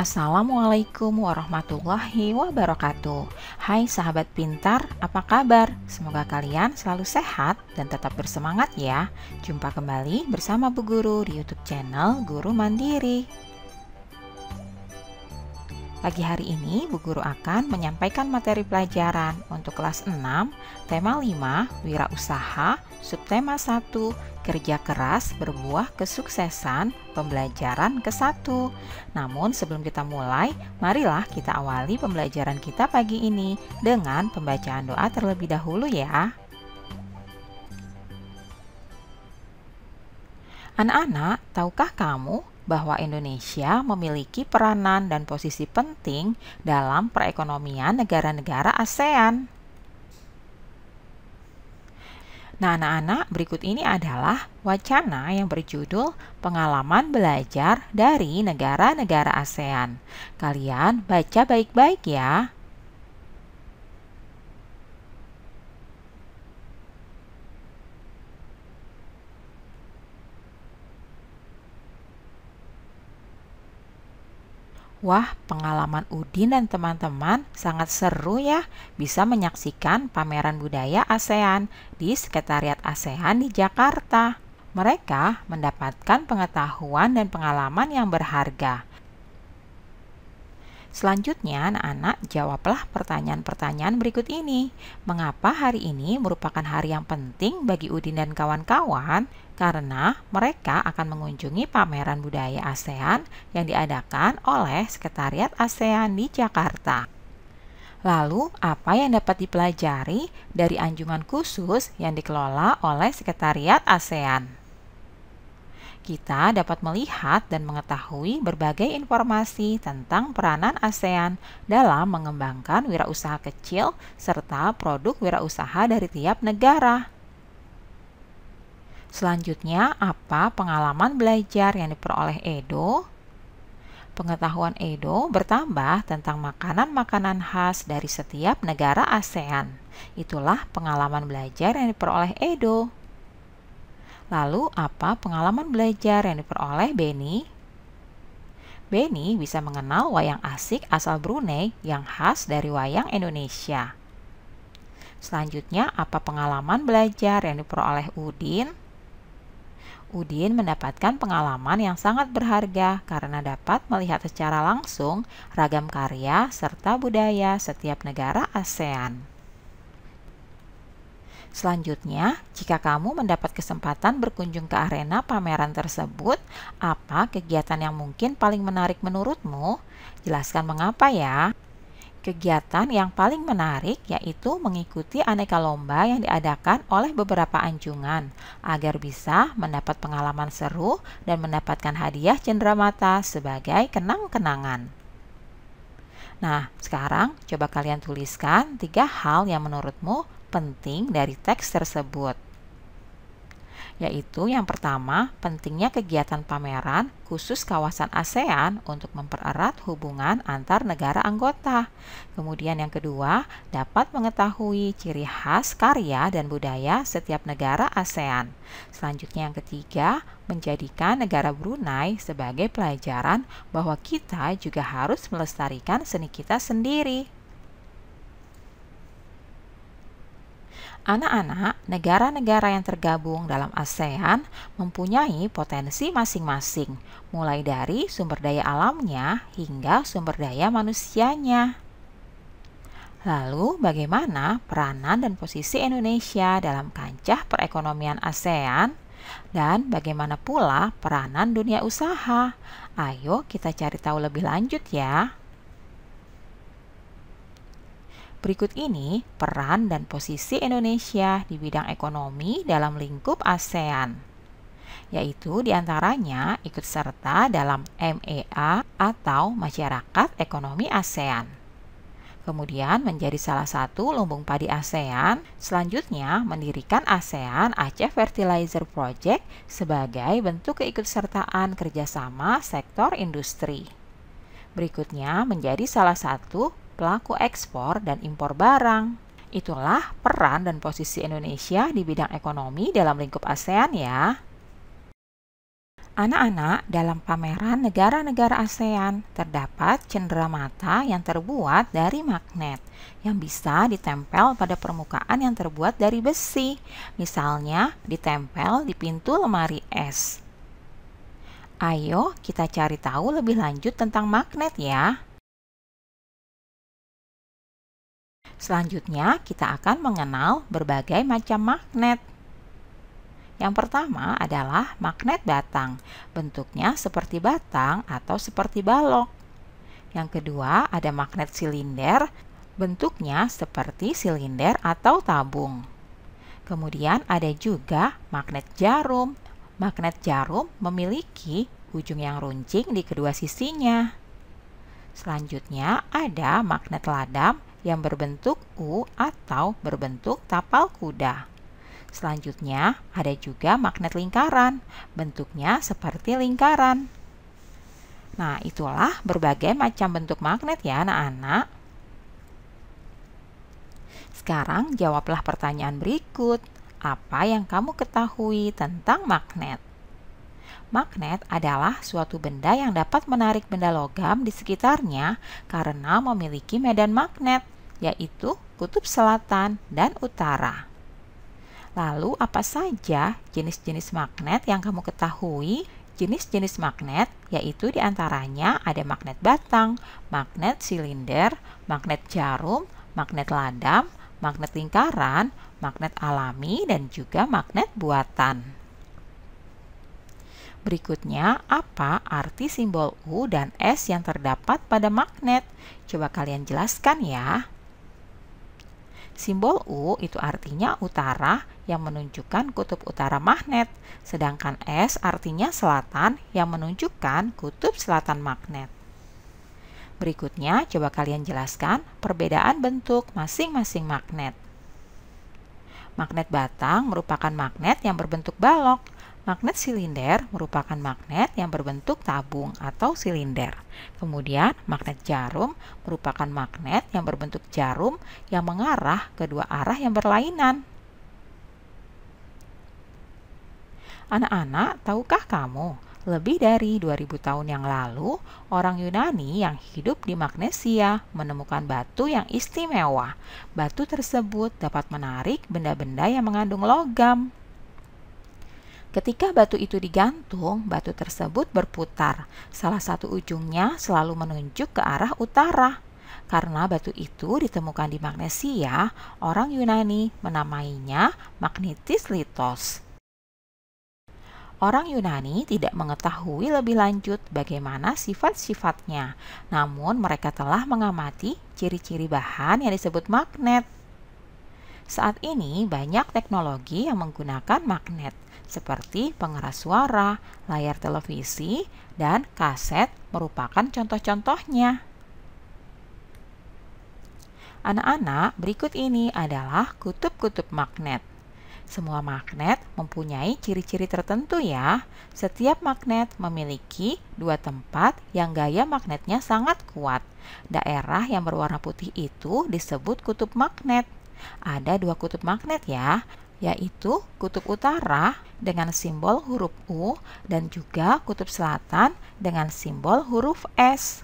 Assalamualaikum warahmatullahi wabarakatuh. Hai sahabat pintar, apa kabar? Semoga kalian selalu sehat dan tetap bersemangat ya. Jumpa kembali bersama Bu Guru di YouTube channel Guru Mandiri. Pagi hari ini, Bu Guru akan menyampaikan materi pelajaran untuk kelas 6, tema 5, wirausaha, subtema 1, kerja keras berbuah kesuksesan, pembelajaran ke-1. Namun sebelum kita mulai, marilah kita awali pembelajaran kita pagi ini dengan pembacaan doa terlebih dahulu ya. Anak-anak, tahukah kamu bahwa Indonesia memiliki peranan dan posisi penting dalam perekonomian negara-negara ASEAN. Nah, anak-anak, berikut ini adalah wacana yang berjudul Pengalaman Belajar dari Negara-Negara ASEAN. Kalian baca baik-baik ya. Wah, pengalaman Udin dan teman-teman sangat seru ya bisa menyaksikan pameran budaya ASEAN di Sekretariat ASEAN di Jakarta. Mereka mendapatkan pengetahuan dan pengalaman yang berharga. Selanjutnya, anak-anak jawablah pertanyaan-pertanyaan berikut ini. Mengapa hari ini merupakan hari yang penting bagi Udin dan kawan-kawan? Karena mereka akan mengunjungi pameran budaya ASEAN yang diadakan oleh Sekretariat ASEAN di Jakarta. Lalu, apa yang dapat dipelajari dari anjungan khusus yang dikelola oleh Sekretariat ASEAN? kita dapat melihat dan mengetahui berbagai informasi tentang peranan ASEAN dalam mengembangkan wirausaha kecil serta produk wirausaha dari tiap negara. Selanjutnya, apa pengalaman belajar yang diperoleh Edo? Pengetahuan Edo bertambah tentang makanan-makanan khas dari setiap negara ASEAN. Itulah pengalaman belajar yang diperoleh Edo. Lalu, apa pengalaman belajar yang diperoleh Benny? Benny bisa mengenal wayang asik asal Brunei yang khas dari wayang Indonesia. Selanjutnya, apa pengalaman belajar yang diperoleh Udin? Udin mendapatkan pengalaman yang sangat berharga karena dapat melihat secara langsung ragam karya serta budaya setiap negara ASEAN. Selanjutnya, jika kamu mendapat kesempatan berkunjung ke arena pameran tersebut, apa kegiatan yang mungkin paling menarik menurutmu? Jelaskan mengapa ya. Kegiatan yang paling menarik yaitu mengikuti aneka lomba yang diadakan oleh beberapa anjungan agar bisa mendapat pengalaman seru dan mendapatkan hadiah cenderamata sebagai kenang-kenangan. Nah, sekarang coba kalian tuliskan tiga hal yang menurutmu penting dari teks tersebut. Yaitu yang pertama, pentingnya kegiatan pameran khusus kawasan ASEAN untuk mempererat hubungan antar negara anggota. Kemudian yang kedua, dapat mengetahui ciri khas karya dan budaya setiap negara ASEAN. Selanjutnya yang ketiga, menjadikan negara Brunei sebagai pelajaran bahwa kita juga harus melestarikan seni kita sendiri. Anak-anak, negara-negara yang tergabung dalam ASEAN mempunyai potensi masing-masing, mulai dari sumber daya alamnya hingga sumber daya manusianya. Lalu, bagaimana peranan dan posisi Indonesia dalam kancah perekonomian ASEAN? Dan bagaimana pula peranan dunia usaha? Ayo kita cari tahu lebih lanjut ya. Berikut ini peran dan posisi Indonesia di bidang ekonomi dalam lingkup ASEAN yaitu diantaranya ikut serta dalam MEA atau Masyarakat Ekonomi ASEAN kemudian menjadi salah satu lumbung padi ASEAN. Selanjutnya, mendirikan ASEAN Aceh Fertilizer Project sebagai bentuk keikutsertaan kerjasama sektor industri. Berikutnya, menjadi salah satu pelaku ekspor dan impor barang. Itulah peran dan posisi Indonesia di bidang ekonomi dalam lingkup ASEAN ya. Anak-anak, dalam pameran negara-negara ASEAN terdapat cendera mata yang terbuat dari magnet yang bisa ditempel pada permukaan yang terbuat dari besi, misalnya ditempel di pintu lemari es. Ayo kita cari tahu lebih lanjut tentang magnet ya. Selanjutnya kita akan mengenal berbagai macam magnet. Yang pertama adalah magnet batang. Bentuknya seperti batang atau seperti balok. Yang kedua ada magnet silinder. Bentuknya seperti silinder atau tabung. Kemudian ada juga magnet jarum. Magnet jarum memiliki ujung yang runcing di kedua sisinya. Selanjutnya ada magnet ladam yang berbentuk U atau berbentuk tapal kuda. Selanjutnya, ada juga magnet lingkaran. Bentuknya seperti lingkaran. Nah, itulah berbagai macam bentuk magnet ya anak-anak. Sekarang jawablah pertanyaan berikut. Apa yang kamu ketahui tentang magnet? Magnet adalah suatu benda yang dapat menarik benda logam di sekitarnya karena memiliki medan magnet, yaitu kutub selatan dan utara. Lalu, apa saja jenis-jenis magnet yang kamu ketahui? Jenis-jenis magnet yaitu diantaranya ada magnet batang, magnet silinder, magnet jarum, magnet ladam, magnet lingkaran, magnet alami, dan juga magnet buatan. Berikutnya, apa arti simbol U dan S yang terdapat pada magnet? Coba kalian jelaskan ya. Simbol U itu artinya utara, yang menunjukkan kutub utara magnet, sedangkan S artinya selatan yang menunjukkan kutub selatan magnet. Berikutnya, coba kalian jelaskan perbedaan bentuk masing-masing magnet. Magnet batang merupakan magnet yang berbentuk balok, Magnet silinder merupakan magnet yang berbentuk tabung atau silinder. Kemudian, magnet jarum merupakan magnet yang berbentuk jarum yang mengarah ke dua arah yang berlainan. Anak-anak, tahukah kamu, lebih dari 2000 tahun yang lalu, orang Yunani yang hidup di Magnesia menemukan batu yang istimewa. Batu tersebut dapat menarik benda-benda yang mengandung logam. Ketika batu itu digantung, batu tersebut berputar. Salah satu ujungnya selalu menunjuk ke arah utara. Karena batu itu ditemukan di Magnesia, orang Yunani menamainya Magnetis Litos. Orang Yunani tidak mengetahui lebih lanjut bagaimana sifat-sifatnya, namun mereka telah mengamati ciri-ciri bahan yang disebut magnet. Saat ini banyak teknologi yang menggunakan magnet, seperti pengeras suara, layar televisi, dan kaset merupakan contoh-contohnya. Anak-anak, berikut ini adalah kutub-kutub magnet. Semua magnet mempunyai ciri-ciri tertentu ya. Setiap magnet memiliki dua tempat yang gaya magnetnya sangat kuat. Daerah yang berwarna putih itu disebut kutub magnet. Ada dua kutub magnet ya, yaitu kutub utara dengan simbol huruf U dan juga kutub selatan dengan simbol huruf S.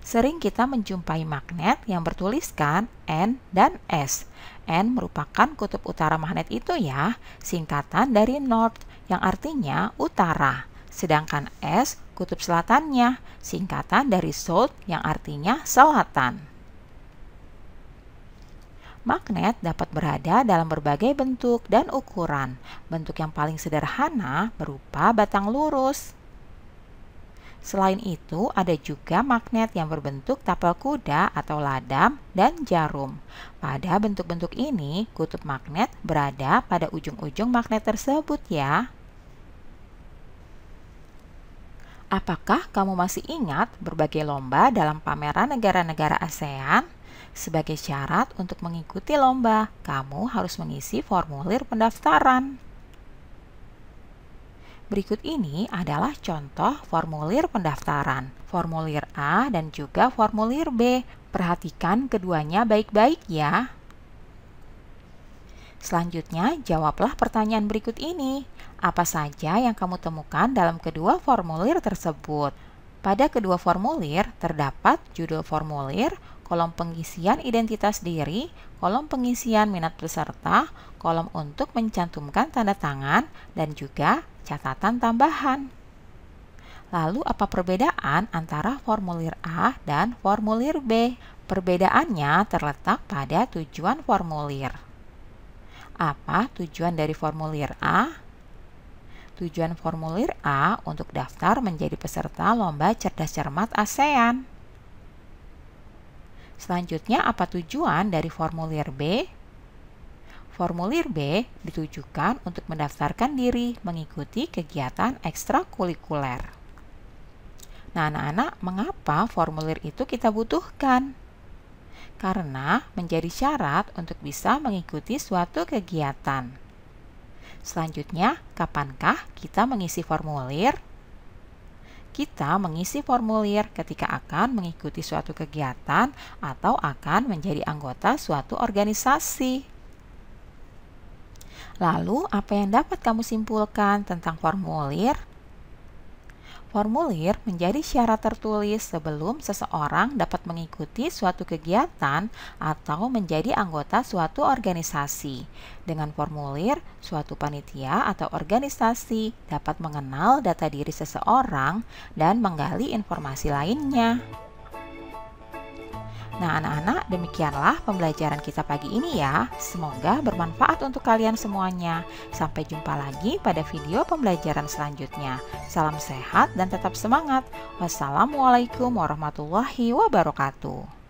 Sering kita menjumpai magnet yang bertuliskan N dan S N merupakan kutub utara magnet itu ya, singkatan dari North yang artinya utara. Sedangkan S kutub selatannya, singkatan dari South yang artinya selatan. Magnet dapat berada dalam berbagai bentuk dan ukuran. Bentuk yang paling sederhana berupa batang lurus. Selain itu, ada juga magnet yang berbentuk tapel kuda atau ladam dan jarum. Pada bentuk-bentuk ini, kutub magnet berada pada ujung-ujung magnet tersebut ya. Apakah kamu masih ingat berbagai lomba dalam pameran negara-negara ASEAN? Sebagai syarat untuk mengikuti lomba, kamu harus mengisi formulir pendaftaran. Berikut ini adalah contoh formulir pendaftaran, formulir A dan juga formulir B. Perhatikan keduanya baik-baik ya. Selanjutnya, jawablah pertanyaan berikut ini. Apa saja yang kamu temukan dalam kedua formulir tersebut? Pada kedua formulir terdapat judul formulir, kolom pengisian identitas diri, kolom pengisian minat peserta, kolom untuk mencantumkan tanda tangan, dan juga catatan tambahan. Lalu apa perbedaan antara formulir A dan formulir B? Perbedaannya terletak pada tujuan formulir. Apa tujuan dari formulir A? Tujuan formulir A untuk daftar menjadi peserta lomba cerdas cermat ASEAN. Selanjutnya, apa tujuan dari formulir B? Formulir B ditujukan untuk mendaftarkan diri mengikuti kegiatan ekstrakurikuler. Nah, anak-anak, mengapa formulir itu kita butuhkan? Karena menjadi syarat untuk bisa mengikuti suatu kegiatan. Selanjutnya, kapankah kita mengisi formulir? kita mengisi formulir ketika akan mengikuti suatu kegiatan atau akan menjadi anggota suatu organisasi. Lalu, apa yang dapat kamu simpulkan tentang formulir? Formulir menjadi syarat tertulis sebelum seseorang dapat mengikuti suatu kegiatan atau menjadi anggota suatu organisasi. Dengan formulir, suatu panitia atau organisasi dapat mengenal data diri seseorang dan menggali informasi lainnya. Nah, anak-anak, demikianlah pembelajaran kita pagi ini ya. Semoga bermanfaat untuk kalian semuanya. Sampai jumpa lagi pada video pembelajaran selanjutnya. Salam sehat dan tetap semangat. Wassalamualaikum warahmatullahi wabarakatuh.